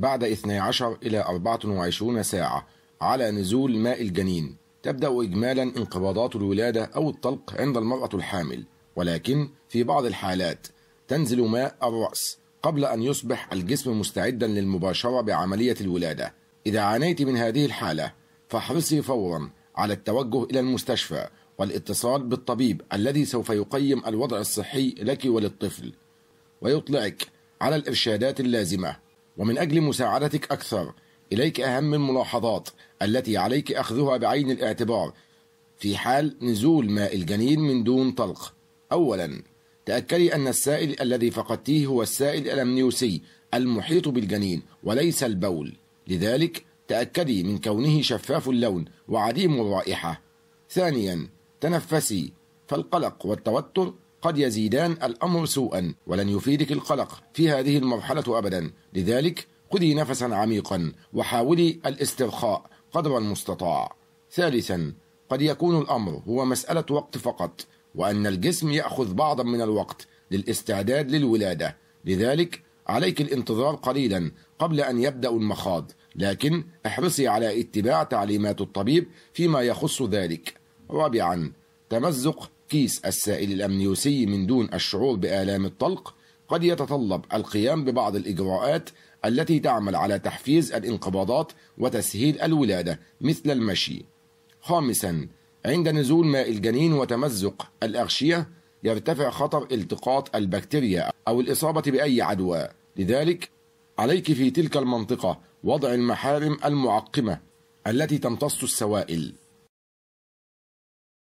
بعد 12 إلى 24 ساعة على نزول ماء الجنين تبدأ إجمالا انقباضات الولادة أو الطلق عند المرأة الحامل ولكن في بعض الحالات تنزل ماء الرأس قبل أن يصبح الجسم مستعدا للمباشرة بعملية الولادة إذا عانيت من هذه الحالة فاحرصي فورا على التوجه إلى المستشفى والاتصال بالطبيب الذي سوف يقيم الوضع الصحي لك وللطفل ويطلعك على الإرشادات اللازمة ومن أجل مساعدتك أكثر إليك أهم الملاحظات التي عليك أخذها بعين الاعتبار في حال نزول ماء الجنين من دون طلق أولا تأكدي أن السائل الذي فقدتيه هو السائل الأمنيوسي المحيط بالجنين وليس البول لذلك تأكدي من كونه شفاف اللون وعديم الرائحة ثانيا تنفسي فالقلق والتوتر قد يزيدان الأمر سوءا ولن يفيدك القلق في هذه المرحلة أبدا لذلك خذي نفسا عميقا وحاولي الاسترخاء قدر المستطاع ثالثا قد يكون الأمر هو مسألة وقت فقط وأن الجسم يأخذ بعضا من الوقت للاستعداد للولادة لذلك عليك الانتظار قليلا قبل أن يبدأ المخاض لكن احرصي على اتباع تعليمات الطبيب فيما يخص ذلك رابعا تمزق كيس السائل الأمنيوسي من دون الشعور بآلام الطلق قد يتطلب القيام ببعض الإجراءات التي تعمل على تحفيز الانقباضات وتسهيل الولادة مثل المشي. خامساً عند نزول ماء الجنين وتمزق الأغشية يرتفع خطر التقاط البكتيريا أو الإصابة بأي عدوى، لذلك عليك في تلك المنطقة وضع المحارم المعقمة التي تمتص السوائل